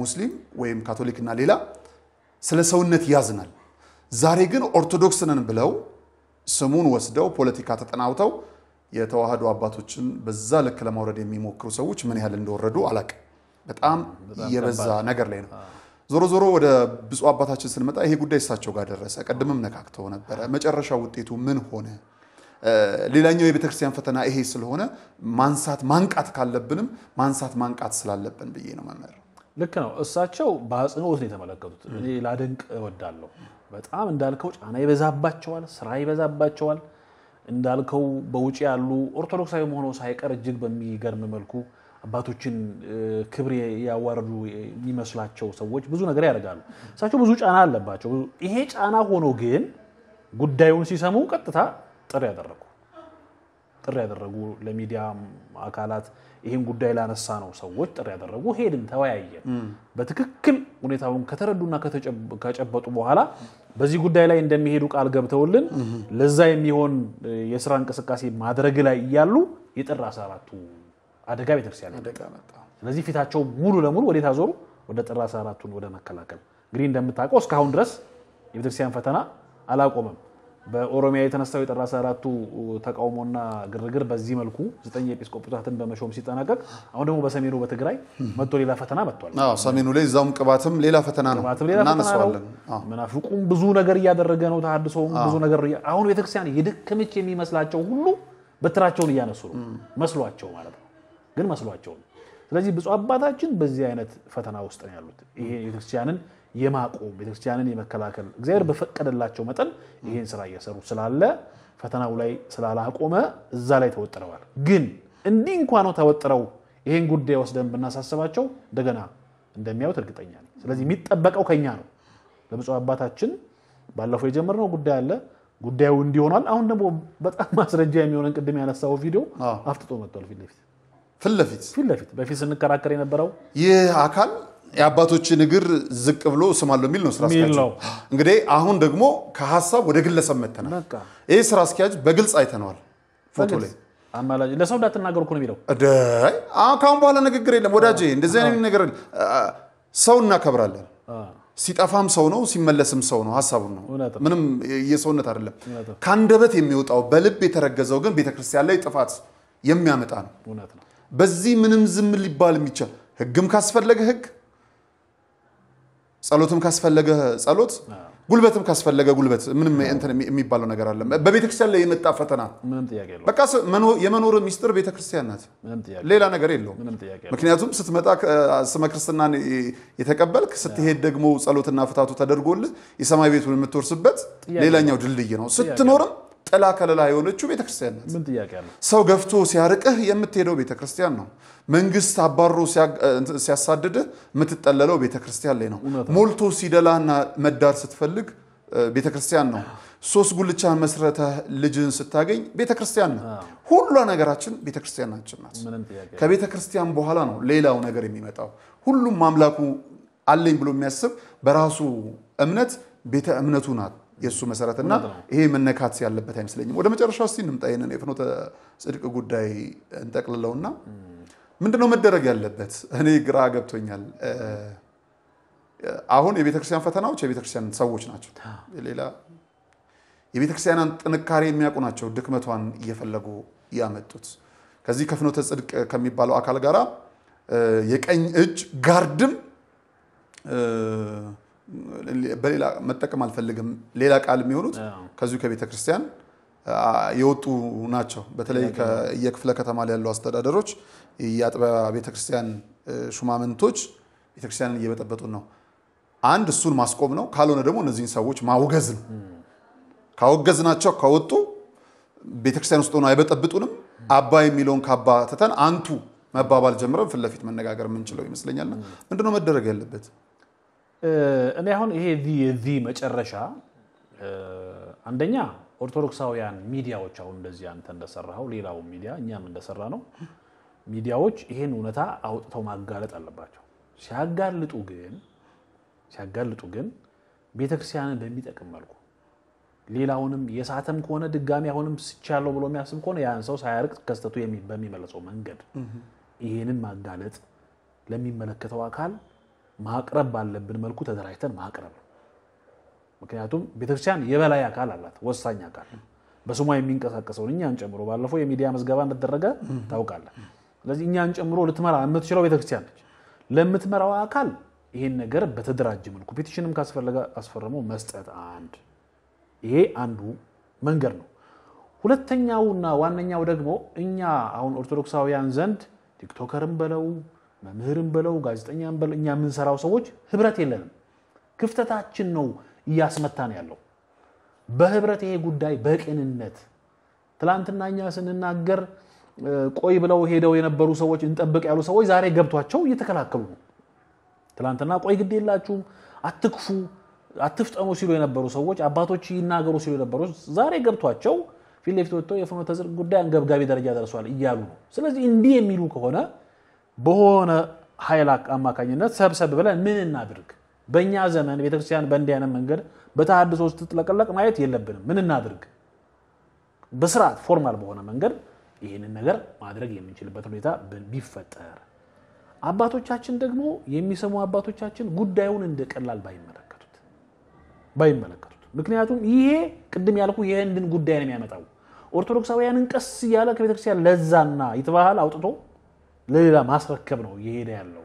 ሙስሊም ወይም ካቶሊክና ሌላ ስለ ሰውነት ያዝናል። ዛሬ ግን ኦርቶዶክስ ነን ብለው ስሙን ወስደው ፖለቲካ ተጠናውተው የተዋህዶ አባቶችን በዛ ልክ ለማውረድ የሚሞክሩ ሰዎች ምን ያህል እንደወረዱ አላቅም። በጣም የበዛ ነገር ላይ ነው። ዞሮ ዞሮ ወደ ብፁ አባታችን ስንመጣ ይሄ ጉዳይ እሳቸው ጋር ደረሰ። ቅድምም ነካክተው ነበረ። መጨረሻ ውጤቱ ምን ሆነ? ሌላኛው የቤተክርስቲያን ፈተና ይሄ ስለሆነ ማንሳት ማንቃት ካለብንም ማንሳት ማንቃት ስላለብን ብዬ ነው መምህር ልክ ነው። እሳቸው በአጽንኦት ነው የተመለከቱት። እኔ ላደንቅ እወዳለሁ። በጣም እንዳልከው ጫና ይበዛባቸዋል፣ ስራ ይበዛባቸዋል። እንዳልከው በውጭ ያሉ ኦርቶዶክሳዊ መሆነው ሳይቀር እጅግ በሚገርም መልኩ አባቶችን ክብር ያዋርዱ የሚመስላቸው ሰዎች ብዙ ነገር ያደርጋሉ። እሳቸው ብዙ ጫና አለባቸው። ይሄ ጫና ሆኖ ግን ጉዳዩን ሲሰሙ ቀጥታ ጥሪ ያደረጉ ጥሪ ያደረጉ ለሚዲያ አካላት ይህን ጉዳይ ላነሳ ነው ሰዎች ጥሪ ያደረጉ። ሄድን፣ ተወያየን። በትክክል ሁኔታውን ከተረዱና ከጨበጡ በኋላ በዚህ ጉዳይ ላይ እንደሚሄዱ ቃል ገብተውልን ለዛ የሚሆን የስራ እንቅስቃሴ ማድረግ ላይ እያሉ የጥር አሰራቱ አደጋ ቤተክርስቲያን ስለዚህ ፊታቸው ሙሉ ለሙሉ ወዴት አዞሩ? ወደ ጥር አሰራቱን ወደ መከላከል እንግዲህ እንደምታውቀው እስካሁን ድረስ የቤተክርስቲያን ፈተና አላቆመም። በኦሮሚያ የተነሳው የጥር 14ቱ ተቃውሞና ግርግር በዚህ መልኩ ዘጠኝ ኤጲስቆጶሳትን በመሾም ሲጠናቀቅ አሁን ደግሞ በሰሜኑ በትግራይ መጥቶ ሌላ ፈተና መጥቷል። ሰሜኑ ላይ እዛውም ቅባትም ሌላ ፈተና ነው። እናነሳዋለን። መናፍቁም ብዙ ነገር እያደረገ ነው። ተሐድሶውም ብዙ ነገር አሁን ቤተክርስቲያን የድክምች የሚመስላቸው ሁሉ በትራቸውን እያነሱ ነው መስሏቸው ማለት ነው። ግን መስሏቸው ነው። ስለዚህ ብፁዕ አባታችን በዚህ አይነት ፈተና ውስጥ ነው ያሉት። ይሄ ቤተክርስቲያንን የማቆም ቤተክርስቲያንን የመከላከል እግዚአብሔር በፈቀደላቸው መጠን ይህን ስራ እየሰሩ ስላለ ፈተናው ላይ ስላላቆመ እዛ ላይ ተወጥረዋል። ግን እንዲህ እንኳ ነው ተወጥረው ይህን ጉዳይ ወስደን ብናሳስባቸው እንደገና እንደሚያዩት እርግጠኛ ስለዚህ የሚጠበቀው ከኛ ነው። ለብፁዕ አባታችን ባለፈው የጀመርነው ጉዳይ አለ ጉዳዩ እንዲሆናል። አሁን ደግሞ በጣም ማስረጃ የሚሆነን ቅድም ያነሳው ቪዲዮ አፍጥጦ መጥቷል። ፊት በፊት ስንከራከር የነበረው ይህ አካል የአባቶችን እግር ዝቅ ብሎ ስማለሁ የሚል ነው ስራ አስኪያጅ። እንግዲህ አሁን ደግሞ ከሀሳብ ወደ ግለሰብ መተናል። ይህ ስራ አስኪያጅ በግልጽ አይተነዋል ፎቶ ላይ አማላጅ ለሰው እንዳትናገሩ እኮ ነው የሚለው። ከአሁን በኋላ ንግግር የለም ወዳጄ፣ እንደዚህ አይነት ነገር ሰው እናከብራለን። ሲጠፋም ሰው ነው፣ ሲመለስም ሰው ነው። ሀሳቡን ነው ምንም የሰውነት አይደለም። ከአንደበት የሚወጣው በልብ የተረገዘው ግን ቤተክርስቲያን ላይ ጥፋት የሚያመጣ ነው። በዚህ ምንም ዝም ሊባል የሚቻል ህግም ካስፈለገ ህግ ጸሎትም ካስፈለገ ጸሎት፣ ጉልበትም ካስፈለገ ጉልበት። ምንም እንትን የሚባለው ነገር አለ። በቤተክርስቲያን ላይ የመጣ ፈተና በቃ የመኖር ሚስጥር ቤተክርስቲያን ናት። ሌላ ነገር የለውም። ምክንያቱም ስትመጣ ስመ ክርስትናን የተቀበልክ ስትሄድ ደግሞ ጸሎትና ፍታቱ ተደርጎልህ የሰማይ ቤቱን የምትወርስበት ሌላኛው ድልድይ ነው። ስትኖርም ጥላ ከለላ የሆነችው ቤተክርስቲያን ናት። ምን ጥያቄ አለ? ሰው ገፍቶ ሲያርቅህ የምትሄደው ቤተክርስቲያን ነው። መንግስት አባሮ ሲያሳድድህ የምትጠለለው ቤተክርስቲያን ላይ ነው። ሞልቶ ሲደላና መዳር ስትፈልግ ቤተክርስቲያን ነው። ሶስት ጉልቻ መስረተ ልጅን ስታገኝ ቤተክርስቲያን ነው። ሁሏ ነገራችን ቤተክርስቲያናችን ናት። ከቤተክርስቲያን በኋላ ነው ሌላው ነገር የሚመጣው። ሁሉም አምላኩ አለኝ ብሎ የሚያስብ በራሱ እምነት ቤተ እምነቱ ናት የእሱ መሰረትና ይሄ መነካት ያለበት አይመስለኝም። ወደ መጨረሻ እስቲ እንምጣ። ይህንን የፍኖተ ጽድቅ ጉዳይ እንጠቅልለውና ምንድነው መደረግ ያለበት? እኔ ግራ ገብቶኛል። አሁን የቤተክርስቲያን ፈተናዎች የቤተክርስቲያን ሰዎች ናቸው። ሌላ የቤተክርስቲያንን ጥንካሬ የሚያውቁ ናቸው ድክመቷን እየፈለጉ ያመጡት። ከዚህ ከፍኖተ ጽድቅ ከሚባለው አካል ጋራ የቀኝ እጅ ጋርድም በሌላ መጠቀም አልፈልግም ሌላ ቃል የሚሆኑት ከዚሁ ከቤተ ክርስቲያን የወጡ ናቸው። በተለይ የክፍለ ከተማ ላይ ያሉ አስተዳደሮች የአጥቢያ ቤተክርስቲያን ሹማምንቶች ቤተክርስቲያንን እየበጠበጡን ነው። አንድ እሱን ማስቆም ነው፣ ካልሆነ ደግሞ እነዚህን ሰዎች ማውገዝ ነው። ካወገዝ ናቸው ከወጡ ቤተክርስቲያን ውስጥ ሆነ አይበጠብጡንም። አባ የሚለውን ካባ ትተን አንቱ መባባል ጀምረን ፊት ለፊት መነጋገር የምንችለው ይመስለኛልና ምንድነው መደረግ ያለበት? እኔ አሁን ይሄ ዚህ መጨረሻ አንደኛ ኦርቶዶክሳውያን ሚዲያዎች አሁን እንደዚህ አንተ እንደሰራኸው ሌላው ሚዲያ እኛም እንደሰራ ነው ሚዲያዎች ይሄን እውነታ አውጥተው ማጋለጥ አለባቸው። ሲያጋልጡ ግን ሲያጋልጡ ግን ቤተክርስቲያንን በሚጠቅም መልኩ ሌላውንም የሳተም ከሆነ ድጋሚ አሁንም ስቻለው ብሎ የሚያስብ ከሆነ ያን ሰው ሳያርቅ ከስተቱ በሚመለሰው መንገድ ይሄንን ማጋለጥ ለሚመለከተው አካል ማቅረብ ባለብን መልኩ ተደራጅተን ማቅረብ ነው። ምክንያቱም ቤተክርስቲያን የበላይ አካል አላት፣ ወሳኝ አካል በስሟ የሚንቀሳቀሰውን እኛን ጨምሮ ባለፈው የሚዲያ መዝገባ እንደተደረገ ታውቃለህ። ስለዚህ እኛን ጨምሮ ልትመራ የምትችለው ቤተክርስቲያን ነች። ለምትመራው አካል ይሄን ነገር በተደራጀ መልኩ ፔቲሽንም ካስፈለገ አስፈርሞ መስጠት አንድ፣ ይሄ አንዱ መንገድ ነው። ሁለተኛውና ዋነኛው ደግሞ እኛ አሁን ኦርቶዶክሳውያን ዘንድ ቲክቶከርም በለው መምህርም ብለው ጋዜጠኛም ብለው እኛ የምንሰራው ሰዎች ህብረት የለንም። ክፍተታችን ነው እያስመታን ያለው። በህብረት ይሄ ጉዳይ በቅንነት ትላንትና እኛ ስንናገር ቆይ ብለው ሄደው የነበሩ ሰዎች እንጠብቅ ያሉ ሰዎች ዛሬ ገብቷቸው እየተከላከሉ ነው። ትላንትና ቆይ ግድ የላችሁም አትክፉ፣ አትፍጠኑ ሲሉ የነበሩ ሰዎች አባቶች ይናገሩ ሲሉ የነበሩ ዛሬ ገብቷቸው ፊት ለፊት ወጥተው የፍኖተ ጽድቅ ጉዳይ አንገብጋቢ ደረጃ ደርሷል እያሉ ነው። ስለዚህ እንዲህ የሚሉ ከሆነ በሆነ ኃይል አማካኝነት ሰብሰብ ብለን ምን እናድርግ? በእኛ ዘመን ቤተክርስቲያን በእንዲህ አይነት መንገድ በተሃድሶ ውስጥ ስትጥለቀለቅ ማየት የለብንም። ምን እናድርግ? በስርዓት ፎርማል በሆነ መንገድ ይህንን ነገር ማድረግ የምንችልበት ሁኔታ ቢፈጠር፣ አባቶቻችን ደግሞ የሚሰሙ አባቶቻችን ጉዳዩን እንደ ቀላል ባይመለከቱት ባይመለከቱት ምክንያቱም ይሄ ቅድም ያልኩ የህንድን ጉዳይ ነው የሚያመጣው። ኦርቶዶክሳውያንን ቀስ እያለ ከቤተክርስቲያን ለዛና ይትባህል አውጥቶ ለሌላ ማስረከብ ነው እየሄደ ያለው።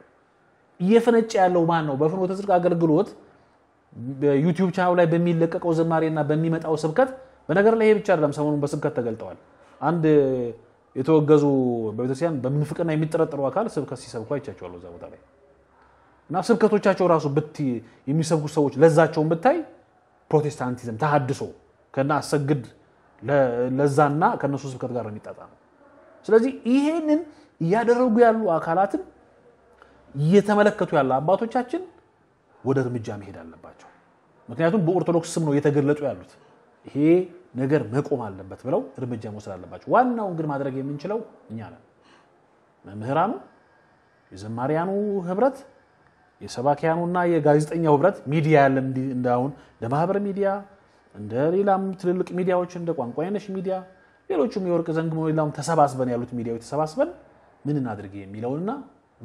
እየፈነጨ ያለው ማን ነው? በፍኖ ጽድቅ አገልግሎት ዩቲብ ቻናሉ ላይ በሚለቀቀው ዝማሬና በሚመጣው ስብከት። በነገር ላይ ይሄ ብቻ አይደለም፣ ሰሞኑን በስብከት ተገልጠዋል። አንድ የተወገዙ በቤተክርስቲያን በምንፍቅና የሚጠረጠሩ አካል ስብከት ሲሰብኩ አይቻቸዋለሁ እዛ ቦታ ላይ እና ስብከቶቻቸው ራሱ የሚሰብኩ ሰዎች ለዛቸውን ብታይ ፕሮቴስታንቲዝም ተሃድሶ ከና አሰግድ ለዛና ከእነሱ ስብከት ጋር ነው የሚጣጣ ነው። ስለዚህ ይሄንን እያደረጉ ያሉ አካላትን እየተመለከቱ ያሉ አባቶቻችን ወደ እርምጃ መሄድ አለባቸው። ምክንያቱም በኦርቶዶክስ ስም ነው እየተገለጡ ያሉት። ይሄ ነገር መቆም አለበት ብለው እርምጃ መውሰድ አለባቸው። ዋናውን ግን ማድረግ የምንችለው እኛ ነን። መምህራኑ፣ የዘማሪያኑ ህብረት፣ የሰባኪያኑና የጋዜጠኛው ህብረት፣ ሚዲያ ያለን እንዳሁን እንደ ማህበር ሚዲያ እንደ ሌላም ትልልቅ ሚዲያዎች እንደ አይነሽ ሚዲያ፣ ሌሎቹም የወርቅ ዘንግ ሌላም ተሰባስበን ያሉት ሚዲያዎች ተሰባስበን ምን እናድርግ የሚለውንና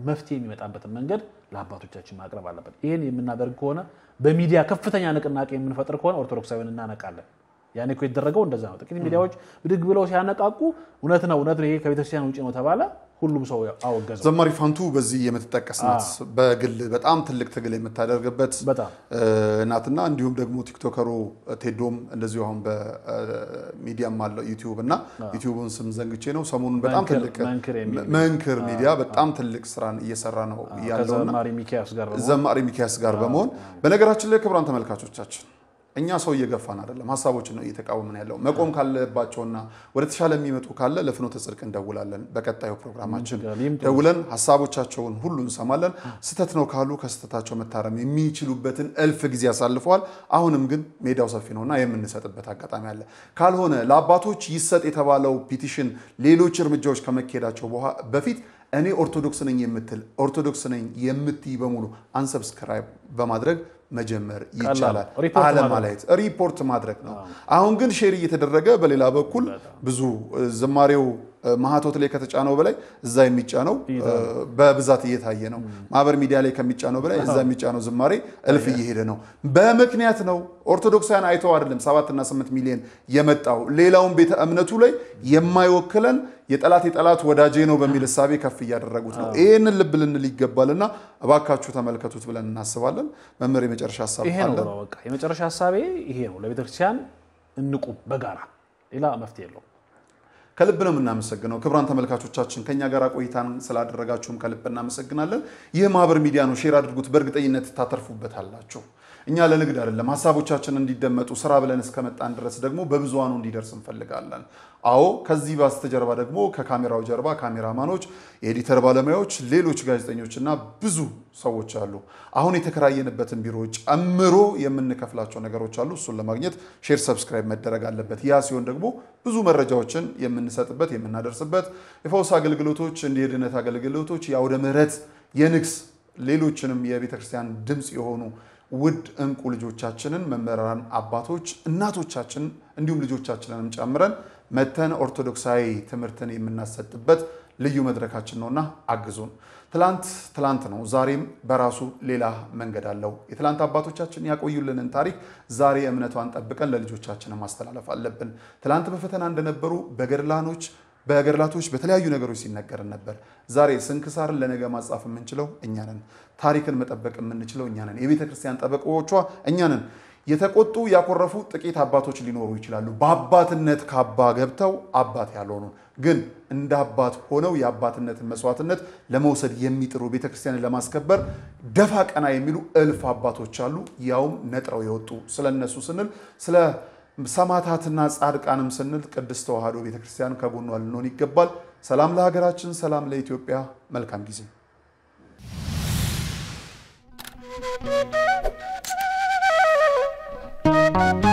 መፍትሄ የሚመጣበትን መንገድ ለአባቶቻችን ማቅረብ አለበት። ይህን የምናደርግ ከሆነ በሚዲያ ከፍተኛ ንቅናቄ የምንፈጥር ከሆነ ኦርቶዶክሳዊን እናነቃለን። ያኔ እኮ የተደረገው እንደዛ ነው። ጥቂት ሚዲያዎች ብድግ ብለው ሲያነቃቁ እውነት ነው እውነት ነው ይሄ ከቤተክርስቲያን ውጭ ነው ተባለ። ሁሉም ሰው አወገዘ። ዘማሪ ፋንቱ በዚህ የምትጠቀስ ናት። በግል በጣም ትልቅ ትግል የምታደርግበት ናትና እንዲሁም ደግሞ ቲክቶከሩ ቴዶም እንደዚሁ አሁን በሚዲያም አለው ዩቲዩብ እና ዩቲዩብን ስም ዘንግቼ ነው። ሰሞኑን በጣም ትልቅ መንክር ሚዲያ በጣም ትልቅ ስራን እየሰራ ነው ያለውና ዘማሪ ሚኪያስ ጋር በመሆን በነገራችን ላይ ክቡራን ተመልካቾቻችን እኛ ሰው እየገፋን አይደለም፣ ሀሳቦችን ነው እየተቃወምን ያለው። መቆም ካለባቸውና ወደ ተሻለ የሚመጡ ካለ ለፍኖተ ጽድቅ እንደውላለን። በቀጣዩ ፕሮግራማችን ደውለን ሀሳቦቻቸውን ሁሉ እንሰማለን። ስህተት ነው ካሉ ከስህተታቸው መታረም የሚችሉበትን እልፍ ጊዜ አሳልፈዋል። አሁንም ግን ሜዳው ሰፊ ነውና የምንሰጥበት አጋጣሚ አለ። ካልሆነ ለአባቶች ይሰጥ የተባለው ፒቲሽን ሌሎች እርምጃዎች ከመካሄዳቸው በፊት እኔ ኦርቶዶክስ ነኝ የምትል ኦርቶዶክስ ነኝ የምትይ በሙሉ አንሰብስክራይብ በማድረግ መጀመር ይቻላል። ማለት ሪፖርት ማድረግ ነው። አሁን ግን ሼር እየተደረገ በሌላ በኩል ብዙ ዝማሬው ማህቶት ላይ ከተጫነው በላይ እዛ የሚጫነው በብዛት እየታየ ነው። ማህበር ሚዲያ ላይ ከሚጫነው በላይ እዛ የሚጫነው ዝማሬ እልፍ እየሄደ ነው። በምክንያት ነው። ኦርቶዶክሳውያን አይተው አይደለም ሰባትና ስምንት ሚሊዮን የመጣው ሌላውን ቤተ እምነቱ ላይ የማይወክለን የጠላት የጠላት ወዳጄ ነው በሚል እሳቤ ከፍ እያደረጉት ነው። ይህንን ልብ ልንል ይገባልና እባካችሁ ተመልከቱት ብለን እናስባለን መምህር የመጨረሻ ሀሳብ ይሄ ነው። በቃ የመጨረሻ ሀሳቤ ይሄ ነው። ለቤተክርስቲያን እንቁም በጋራ ሌላ መፍትሄ የለውም። ከልብ ነው የምናመሰግነው። ክብራን ተመልካቾቻችን ከኛ ጋር ቆይታን ስላደረጋችሁም ከልብ እናመሰግናለን። ይህ ማህበር ሚዲያ ነው፣ ሼር አድርጉት። በእርግጠኝነት ታተርፉበታላችሁ። እኛ ለንግድ አይደለም ሀሳቦቻችን እንዲደመጡ ስራ ብለን እስከመጣን ድረስ ደግሞ በብዙሃኑ እንዲደርስ እንፈልጋለን። አዎ ከዚህ በስተጀርባ ደግሞ ከካሜራው ጀርባ ካሜራማኖች፣ የኤዲተር ባለሙያዎች፣ ሌሎች ጋዜጠኞች እና ብዙ ሰዎች አሉ። አሁን የተከራየንበትን ቢሮ ጨምሮ የምንከፍላቸው ነገሮች አሉ። እሱን ለማግኘት ሼር፣ ሰብስክራይብ መደረግ አለበት። ያ ሲሆን ደግሞ ብዙ መረጃዎችን የምንሰጥበት የምናደርስበት፣ የፈውስ አገልግሎቶች፣ እንደ የድነት አገልግሎቶች፣ የአውደ ምህረት፣ የንግስ ሌሎችንም የቤተክርስቲያን ድምፅ የሆኑ ውድ እንቁ ልጆቻችንን መምህራን፣ አባቶች፣ እናቶቻችን እንዲሁም ልጆቻችንንም ጨምረን መተን ኦርቶዶክሳዊ ትምህርትን የምናሰጥበት ልዩ መድረካችን ነውና አግዙን። ትላንት ትላንት ነው፣ ዛሬም በራሱ ሌላ መንገድ አለው። የትላንት አባቶቻችን ያቆዩልንን ታሪክ ዛሬ እምነቷን ጠብቀን ለልጆቻችን ማስተላለፍ አለብን። ትላንት በፈተና እንደነበሩ በገድላኖች በገድላቶች በተለያዩ ነገሮች ሲነገርን ነበር። ዛሬ ስንክሳርን ለነገ ማጻፍ የምንችለው እኛ ነን። ታሪክን መጠበቅ የምንችለው እኛ ነን። የቤተ ክርስቲያን ጠበቆቿ እኛ ነን። የተቆጡ ያኮረፉ ጥቂት አባቶች ሊኖሩ ይችላሉ። በአባትነት ካባ ገብተው አባት ያልሆኑ ግን እንደ አባት ሆነው የአባትነትን መስዋዕትነት ለመውሰድ የሚጥሩ ቤተክርስቲያንን ለማስከበር ደፋ ቀና የሚሉ እልፍ አባቶች አሉ፣ ያውም ነጥረው የወጡ ስለነሱ ስንል ስለ ሰማዕታትና ጻድቃንም ስንል ቅድስት ተዋሕዶ ቤተክርስቲያን ከጎኗ ልንሆን ይገባል። ሰላም ለሀገራችን፣ ሰላም ለኢትዮጵያ። መልካም ጊዜ Thank you.